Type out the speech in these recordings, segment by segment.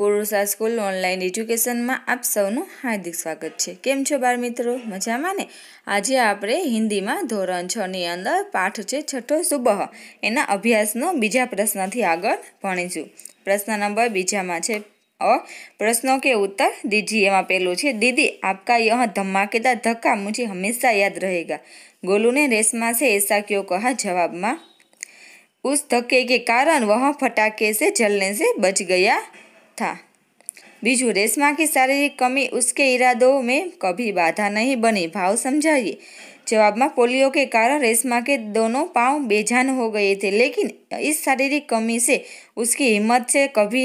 પુરુષા school online એજ્યુકેશનમાં આપ સૌનું હાર્દિક સ્વાગત છે કેમ છો બાળ મિત્રો મજામાં ને આજે આપણે હિન્દીમાં ધોરણ છ ની અંદર પાઠ છે છઠ્ઠો સુબહ એના અભ્યાસનો બીજા પ્રશ્નથી આગળ ભણીશું પ્રશ્ન નંબર બીજામાં છે और प्रश्नों के उत्तर दीजिए એમાં પહેલું છે દીદી આપકા યહ ધમાકેદાર ધક્કા મુજે હંમેશા યાદ રહેગા गोलू રેસમાં છે એસા ક્યો કહા જવાબમાં ઉસ ધક્કે કે કારણ વહ ફટાકે છે જલને છે બચ ગયા था बीजू रेशमा की शारीरिक कमी उसके इरादों में कभी बाधा नहीं बनी भाव समझाइए जवाब में पोलियो के कारण रेशमा के दोनों पांव बेजान हो गए थे लेकिन इस शारीरिक कमी से उसकी हिम्मत से कभी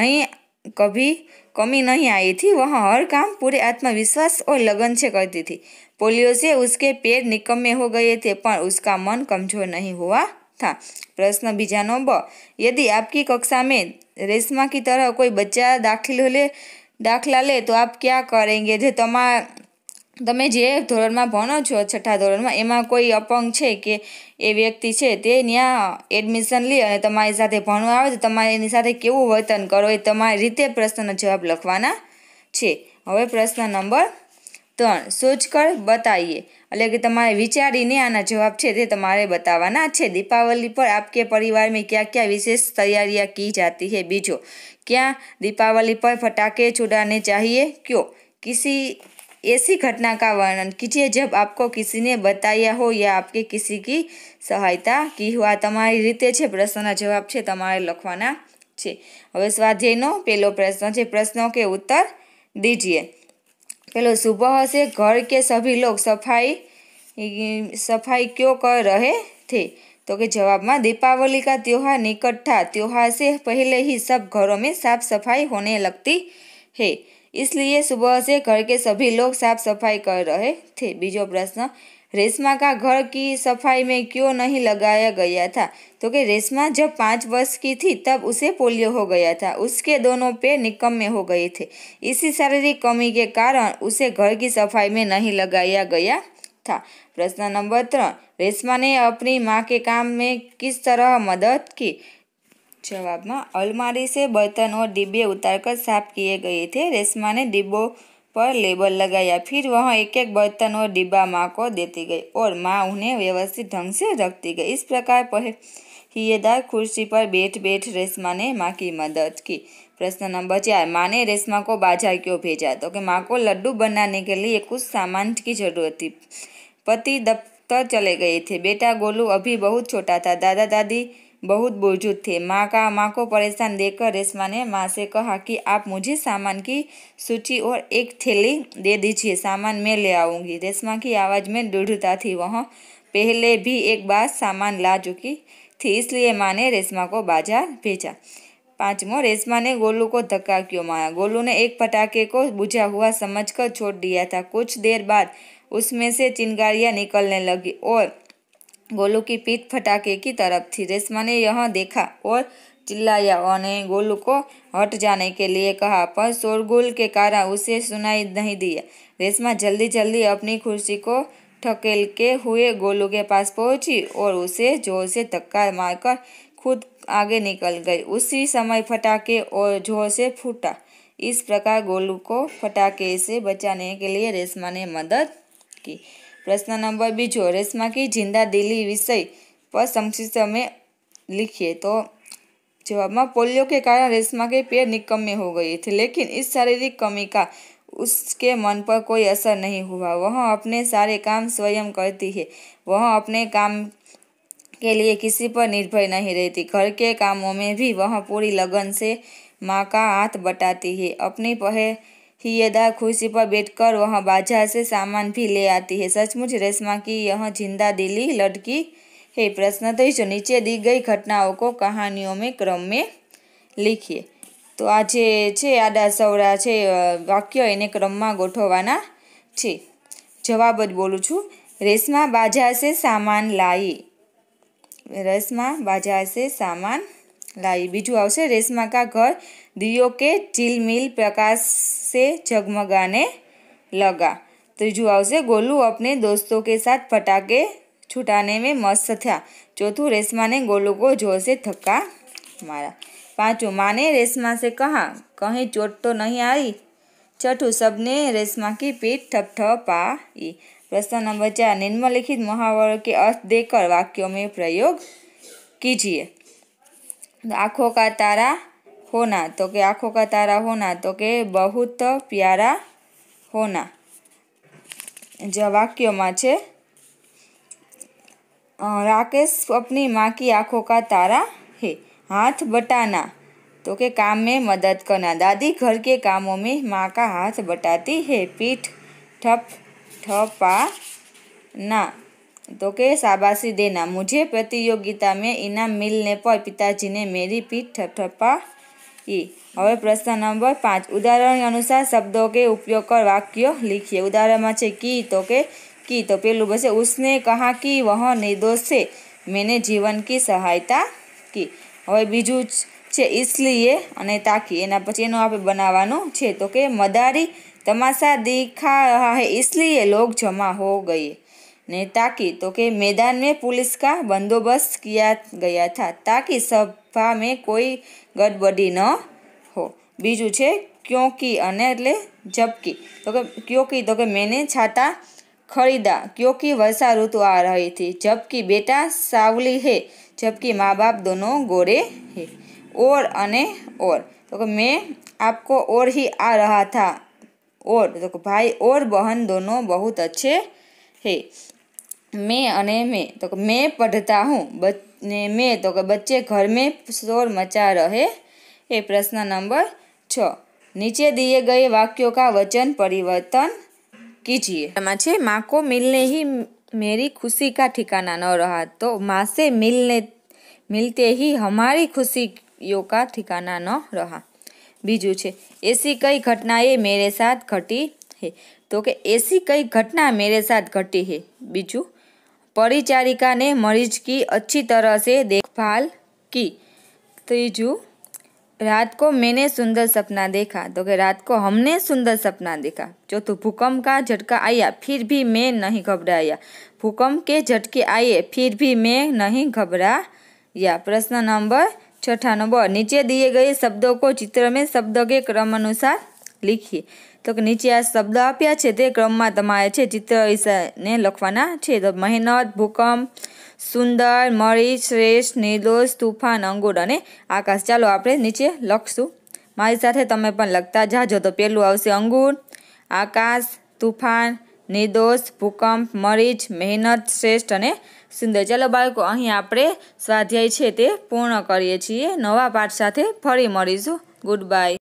नहीं कभी कमी नहीं आई थी वह हर काम पूरे आत्मविश्वास और लगन से करती थी पोलियो से उसके पैर निकम्मे हो गए थे पर उसका मन कमज़ोर नहीं हुआ था प्रश्न बीजा नंबर यदि आपकी कक्षा में रेशमा की तरह कोई बच्चा दाखिल ले દાખલા લે તો આપ ક્યાં કરેંગે જે તમા તમે જે ધોરણમાં ભણો છો છઠ્ઠા ધોરણમાં એમાં કોઈ અપંગ છે કે એ વ્યક્તિ છે તે ત્યાં એડમિશન લે અને તમારી સાથે ભણવા આવે તો તમારે એની સાથે કેવું વર્તન કરો એ તમારી રીતે પ્રશ્નનો જવાબ લખવાના છે હવે પ્રશ્ન નંબર 3 सोचकर बताइए એટલે કે તમારે વિચારીને આના જવાબ છે તે તમારે બતાવવાના છે દિવાળી પર આપકે પરિવાર મેં ક્યા ક્યા વિશેષ તૈયારીયા કી જાતી હૈ બીજો ક્યા દિવાળી પર ફટાકે છોડાને ચાહીએ ક્યો કિસી એસી ઘટના કા વર્ણન કીજીએ જબ આપકો કિસીને બતાયા હો يا આપકે કિસી કી સહાયતા કી હુઆ તમારી રીતે છે પ્રશ્ના જવાબ છે તમારે લખવાના છે હવે સ્વાધ્યાય નો પેલો પ્રશ્ન છે પ્રશ્નો કે ઉત્તર दीजिए पहले सुबह से घर के सभी लोग सफाई सफाई क्यों कर रहे थे तो के जवाब में दीपावली का त्यौहार निकट था त्यौहार से पहले ही सब घरों में साफ सफाई होने लगती है इसलिए सुबह से घर के सभी लोग साफ सफाई कर रहे थे बीजो प्रश्न रेशमा का घर की सफाई में क्यों नहीं लगाया गया था तो कि रेशमा जब पाँच वर्ष की थी तब उसे पोलियो हो गया था उसके दोनों पैर निकम्मे हो गए थे इसी शारीरिक कमी के कारण उसे घर की सफाई में नहीं लगाया गया था प्रश्न नंबर तीन रेशमा ने अपनी माँ के काम में किस तरह मदद की जवाब में अलमारी से बर्तन और डिब्बे उतारकर साफ किए गए थे रेशमा ने डिब्बों पर लेबल लगाया फिर वह एक एक बर्तन और डिब्बा माँ को देती गई और माँ उन्हें व्यवस्थित ढंग से रखती गई इस प्रकार पह कुर्सी पर बैठ बैठ रेशमा ने माँ की मदद की प्रश्न नंबर चार माँ ने रेशमा को बाजार क्यों भेजा तो कि माँ को लड्डू बनाने के लिए कुछ सामान की जरूरत थी पति दफ्तर चले गए थे बेटा गोलू अभी बहुत छोटा था दादा दादी बहुत बोझुत थे माँ का माँ को परेशान देखकर रेशमा ने माँ से कहा कि आप मुझे सामान की सूची और एक थैली दे दीजिए सामान मैं ले आऊँगी रेशमा की आवाज़ में दृढ़ता थी वह पहले भी एक बार सामान ला चुकी थी इसलिए माँ ने रेशमा को बाजार भेजा पांचवों रेशमा ने गोलू को धक्का क्यों मारा गोलू ने एक पटाखे को बुझा हुआ समझकर छोड़ दिया था कुछ देर बाद उसमें से चिंगारियाँ निकलने लगी और गोलू की पीठ फटाके की तरफ थी रेशमा ने यह देखा और चिल्लाया और ने गोलू को हट जाने के लिए कहा पर शोरगुल के कारण उसे सुनाई नहीं दिया रेशमा जल्दी जल्दी अपनी कुर्सी को ठकेल के हुए गोलू के पास पहुंची और उसे जोर से धक्का मारकर खुद आगे निकल गई उसी समय फटाके और जोर से फूटा इस प्रकार गोलू को फटाके से बचाने के लिए रेशमा ने मदद की प्रश्न नंबर बीजो रेशमा की जिंदा દિલી विषय पर संक्षिप्त में लिखिए तो जवाब में पोलियो के कारण रेशमा के पैर निकम्मे हो गए थे लेकिन इस शारीरिक कमी का उसके मन पर कोई असर नहीं हुआ वह अपने सारे काम स्वयं करती है वह अपने काम के लिए किसी पर निर्भर नहीं रहती घर के कामों में भी वह पूरी लगन से माँ का हाथ बटाती है अपनी पहले ही अदा खुर्सी पर बैठकर वह बाजार से सामान भी ले आती है सचमुच रेशमा की यह जिंदा दिली लड़की है प्रश्न तो जो नीचे दी गई घटनाओं को कहानियों में क्रम में લીખીએ તો આ જે છે આડા સવરા છે વાક્ય એને ક્રમમાં ગોઠવવાના છે જવાબ જ બોલું છું રેશમા બાજાર સે સામાન લાઈ રેશમા બાજાર સે સામાન लाई बीजू आ रेशमा का घर दियो के ઝીલમિલ प्रकाश से ઝગમગાને लगा ત્રીજું आ गोलू अपने दोस्तों के साथ फटाके छुटाने में मस्त था चौथू रेशमा ने गोलू को जोर से थक्का मारा पांचों माँ ने रेशमा से कहा कहीं चोट तो नहीं आई छठू सबने रेशमा की पीठ थपथपाई प्रश्न नंबर चार निम्नलिखित मुहावरों के अर्थ देकर वाक्यों में प्रयोग कीजिए आँखों का तारा होना तो के आँखों का तारा होना तो के बहुत प्यारा होना જે वाक्यों છે राकेश अपनी माँ की आँखों का तारा है हाथ बटाना तो के काम में मदद करना दादी घर के कामों में माँ का हाथ बटाती है पीठ ठप ना તો કે સાબાસી દેના મુજે પ્રતિયોગિતા મે ઇનામ મિલને પાય પિતાજીને મેરી પીઠ થપ થપા ઈ હવે પ્રશ્ન નંબર 5 ઉદાહરણ અનુસાર શબ્દો કે ઉપયોગ કર વાક્ય લખી ઉદાહરણ છે કી તો કે કી તો પેલું બસે ઉસને કહા કી વહ નિર્દોષ સે મેને જીવન કી સહાયતા કી હવે બીજુ છે ઇસलिए અને તાકી એના પછીનો આપ બનાવાનો છે તો કે મદારી તમાશા દેખા હે ઇસलिए લોક જમા હો ગયે नेता की तो के मैदान में पुलिस का बंदोबस्त किया गया था ताकि सभा में कोई गड़बड़ी न हो बीजू छे क्योंकि अने जबकि तो के क्योंकि तो के मैंने छाता खरीदा क्योंकि वर्षा ऋतु आ रही थी जबकि बेटा सावली है जबकि माँ बाप दोनों गोरे है और अने और तो के मैं आपको और ही आ रहा था और तो भाई और बहन दोनों बहुत अच्छे है मैं मैं तो मैं पढ़ता हूँ बच्चे मैं तो बच्चे घर में शोर मचा रहे ये प्रश्न नंबर छ नीचे दिए गए वाक्यों का वचन परिवर्तन कीजिए माँ माँ को मिलने ही मेरी खुशी का ठिकाना न रहा तो माँ से मिलने मिलते ही हमारी खुशियों का ठिकाना न रहा बीजू छे ऐसी कई घटनाएं मेरे साथ घटी है तो के ऐसी कई घटना मेरे साथ घटी है बीजू परिचारिका ने मरीज की अच्छी तरह से देखभाल की तीजू रात को मैंने सुंदर सपना देखा तो रात को हमने सुंदर सपना देखा चौथो भूकंप का झटका आया फिर भी मैं नहीं घबराया भूकंप के झटके आए फिर भी मैं नहीं घबराया प्रश्न नंबर छठा नंबर नीचे दिए गए शब्दों को चित्र में शब्दों के क्रम अनुसार લખીએ તો કે નીચે આ શબ્દ આપ્યા છે તે ક્રમમાં તમારે છે ચિત્ર ઈશાને લખવાના છે તો મહેનત ભૂકંપ સુંદર મળી શ્રેષ્ઠ નિર્દોષ તુફાન અંગુર અને આકાશ ચાલો આપણે નીચે લખશું મારી સાથે તમે પણ લખતા જાજો તો પહેલું આવશે અંગુર આકાશ તુફાન નિર્દોષ ભૂકંપ મરીચ મહેનત શ્રેષ્ઠ અને સુંદર ચાલો બાળકો અહીં આપણે સ્વાધ્યાય છે તે પૂર્ણ કરીએ છીએ નવા પાઠ સાથે ફરી મળીશું ગુડ બાય